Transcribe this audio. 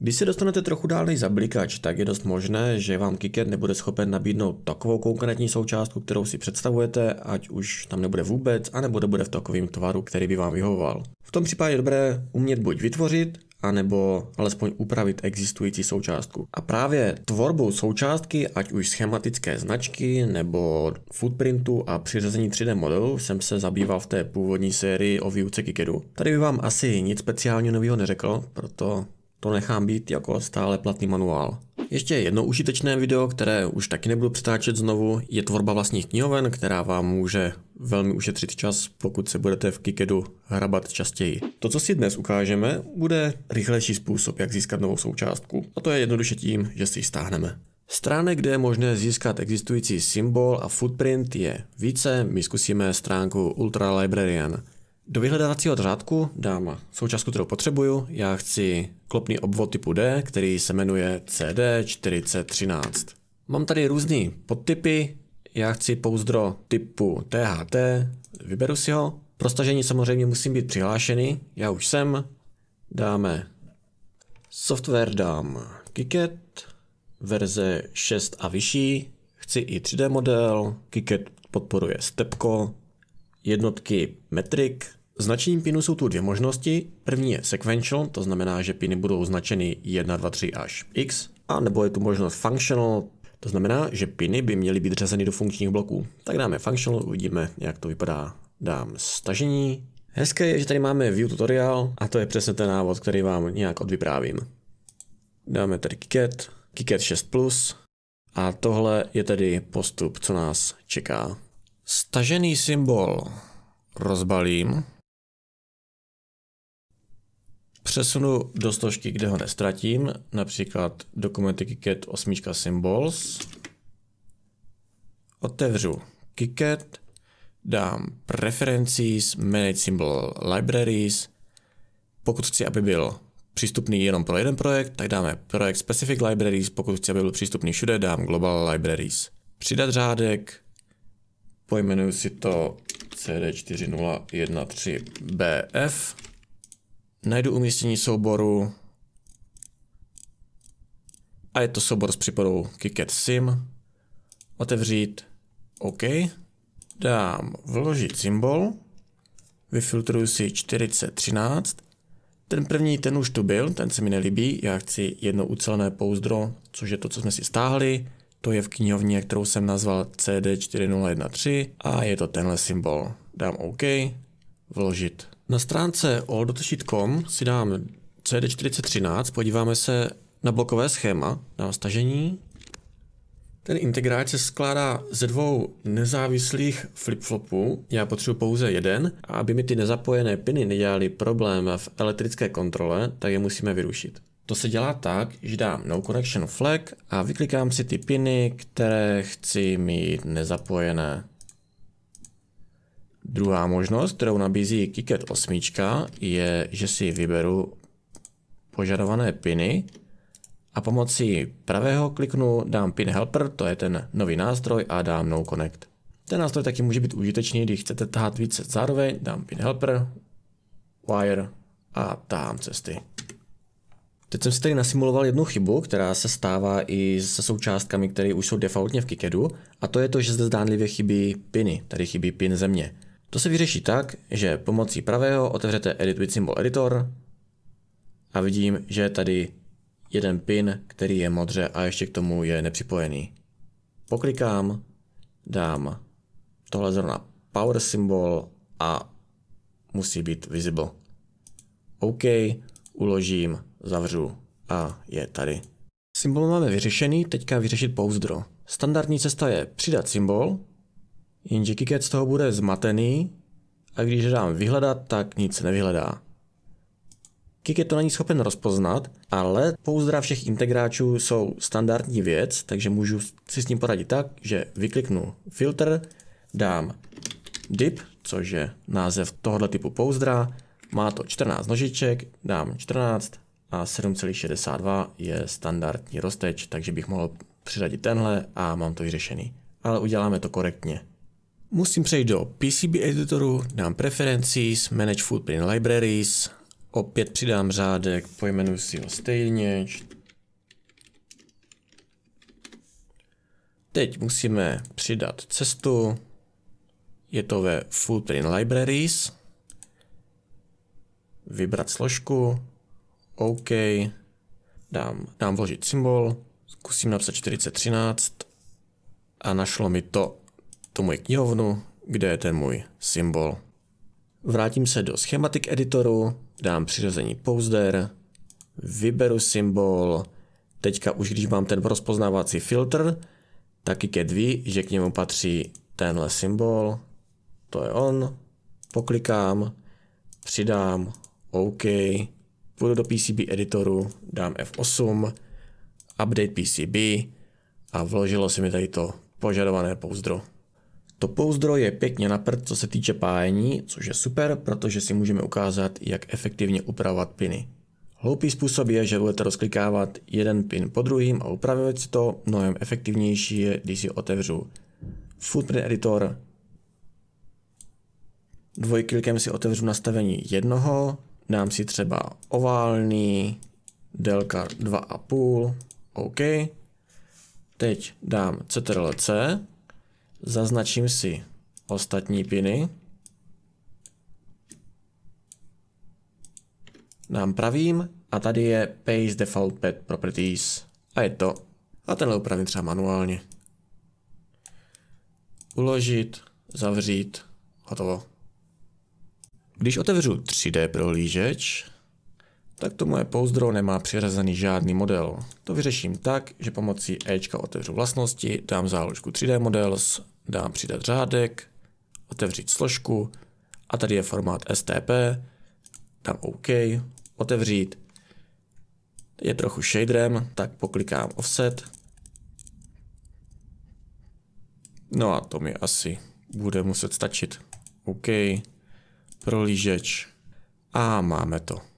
Když se dostanete trochu dál než zablikač, tak je dost možné, že vám Kiket nebude schopen nabídnout takovou konkrétní součástku, kterou si představujete, ať už tam nebude vůbec, anebo nebude v takovém tvaru, který by vám vyhovoval. V tom případě je dobré umět buď vytvořit, anebo alespoň upravit existující součástku. A právě tvorbou součástky, ať už schematické značky nebo footprintu a přiřazení 3D modelu, jsem se zabýval v té původní sérii o výuce Kikedu. Tady by vám asi nic speciálně nového neřekl, proto to nechám být jako stále platný manuál. Ještě jedno užitečné video, které už taky nebudu přetáčet znovu, je tvorba vlastních knihoven, která vám může velmi ušetřit čas, pokud se budete v Kikedu hrabat častěji. To, co si dnes ukážeme, bude rychlejší způsob, jak získat novou součástku. A to je jednoduše tím, že si ji stáhneme. Stránek, kde je možné získat existující symbol a footprint je více, my zkusíme stránku Ultra Librarian. Do vyhledávacího řádku dám součástku, kterou potřebuju. Já chci klopný obvod typu D, který se jmenuje CD4013. Mám tady různé podtypy. Já chci pouzdro typu THT, vyberu si ho. Pro stažení samozřejmě musím být přihlášený, já už jsem. Dáme software, dám Kiket, verze 6 a vyšší. Chci i 3D model, Kiket podporuje stepko, jednotky metrik, značením pinu jsou tu dvě možnosti. První je sequential, to znamená, že piny budou značeny 1, 2, 3 až x. A nebo je tu možnost functional, to znamená, že piny by měly být řazeny do funkčních bloků. Tak dáme functional, uvidíme, jak to vypadá. Dám stažení. Hezké je, že tady máme view tutorial a to je přesně ten návod, který vám nějak odvyprávím. Dáme tady kiket, kiket 6+, a tohle je tedy postup, co nás čeká. Stažený symbol rozbalím přesunu do složky, kde ho nestratím, například dokumenty Kiket 8 symbols. Otevřu Kiket, dám preferences, manage symbol libraries. Pokud chci, aby byl přístupný jenom pro jeden projekt, tak dáme projekt specific libraries, pokud chci, aby byl přístupný všude, dám global libraries. Přidat řádek, pojmenuji si to CD4013BF Najdu umístění souboru a je to soubor s případou Kiket Sim. Otevřít OK. Dám vložit symbol. vyfiltruji si 4013. Ten první, ten už tu byl, ten se mi nelíbí. Já chci jedno ucelené pouzdro, což je to, co jsme si stáhli. To je v knihovně, kterou jsem nazval CD4013 a je to tenhle symbol. Dám OK, vložit na stránce all.sheet.com si dám CD4013, podíváme se na blokové schéma, na stažení. Ten integrát se skládá ze dvou nezávislých flip-flopů. Já potřebuji pouze jeden a aby mi ty nezapojené piny nedělaly problém v elektrické kontrole, tak je musíme vyrušit. To se dělá tak, že dám No Connection Flag a vyklikám si ty piny, které chci mít nezapojené. Druhá možnost, kterou nabízí Kiket 8, je, že si vyberu požadované piny a pomocí pravého kliknu dám pin helper, to je ten nový nástroj a dám no connect. Ten nástroj taky může být užitečný, když chcete tahat více zároveň, dám pin helper, wire a tahám cesty. Teď jsem si tady nasimuloval jednu chybu, která se stává i se součástkami, které už jsou defaultně v Kikedu, a to je to, že zde zdánlivě chybí piny, tady chybí pin země. To se vyřeší tak, že pomocí pravého otevřete Edit with Symbol Editor a vidím, že je tady jeden pin, který je modře a ještě k tomu je nepřipojený. Poklikám, dám tohle zrovna power symbol a musí být visible. OK, uložím, zavřu a je tady. Symbol máme vyřešený, teďka vyřešit pouzdro. Standardní cesta je přidat symbol, Jenže Kiket z toho bude zmatený a když dám vyhledat, tak nic nevyhledá. Kiket to není schopen rozpoznat, ale pouzdra všech integráčů jsou standardní věc, takže můžu si s ním poradit tak, že vykliknu filtr, dám dip, což je název tohoto typu pouzdra, má to 14 nožiček, dám 14 a 7,62 je standardní rozteč, takže bych mohl přiřadit tenhle a mám to vyřešený. Ale uděláme to korektně. Musím přejít do PCB editoru, dám Preferences, Manage Footprint Libraries, opět přidám řádek, pojmenuji si ho stejně. Teď musíme přidat cestu, je to ve Footprint Libraries, vybrat složku, OK, dám, dám vložit symbol, zkusím napsat 4013 a našlo mi to tu moji knihovnu, kde je ten můj symbol. Vrátím se do Schematic Editoru, dám přiřazení Pouzder, vyberu symbol, teďka už když mám ten rozpoznávací filtr, tak ke dví, že k němu patří tenhle symbol, to je on, poklikám, přidám, OK, půjdu do PCB editoru, dám F8, update PCB a vložilo se mi tady to požadované pouzdro. To pouzdro je pěkně na prd, co se týče pájení, což je super, protože si můžeme ukázat, jak efektivně upravovat piny. Hloupý způsob je, že budete rozklikávat jeden pin po druhým a upravovat si to, mnohem efektivnější je, když si otevřu Footprint Editor, dvojklikem si otevřu nastavení jednoho, dám si třeba oválný, délka 2,5, OK. Teď dám CTRL C, Zaznačím si ostatní piny. Dám pravým a tady je Paste Default Pad Properties. A je to. A tenhle upravím třeba manuálně. Uložit, zavřít, hotovo. Když otevřu 3D prohlížeč, tak to moje pouzdro nemá přirazený žádný model. To vyřeším tak, že pomocí Ečka otevřu vlastnosti, dám záložku 3D models, dám přidat řádek, otevřít složku a tady je formát STP, dám OK, otevřít, je trochu shaderem, tak poklikám offset. No a to mi asi bude muset stačit. OK, prolížeč a máme to.